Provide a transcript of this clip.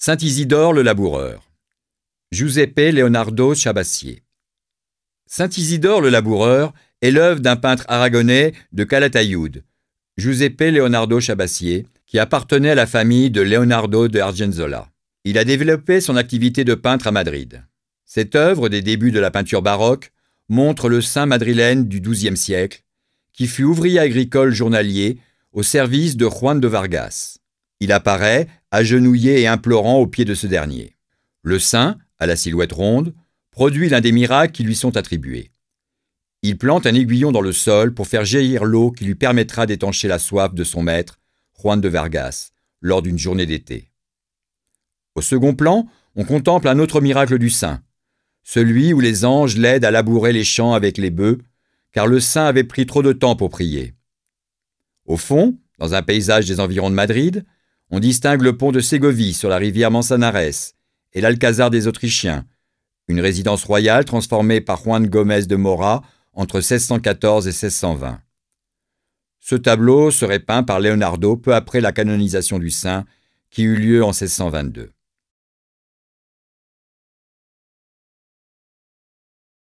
Saint Isidore le laboureur. Giuseppe Leonardo Chabassier. Saint Isidore le laboureur est l'œuvre d'un peintre aragonais de Calatayud, Giuseppe Leonardo Chabassier, qui appartenait à la famille de Leonardo de Argenzola. Il a développé son activité de peintre à Madrid. Cette œuvre des débuts de la peinture baroque montre le saint madrilène du XIIe siècle, qui fut ouvrier agricole journalier au service de Juan de Vargas. Il apparaît, agenouillé et implorant au pied de ce dernier. Le saint, à la silhouette ronde, produit l'un des miracles qui lui sont attribués. Il plante un aiguillon dans le sol pour faire jaillir l'eau qui lui permettra d'étancher la soif de son maître, Juan de Vargas, lors d'une journée d'été. Au second plan, on contemple un autre miracle du saint, celui où les anges l'aident à labourer les champs avec les bœufs, car le saint avait pris trop de temps pour prier. Au fond, dans un paysage des environs de Madrid, on distingue le pont de Ségovie sur la rivière Manzanares et l'Alcazar des Autrichiens, une résidence royale transformée par Juan Gomez de Mora entre 1614 et 1620. Ce tableau serait peint par Leonardo peu après la canonisation du saint qui eut lieu en 1622.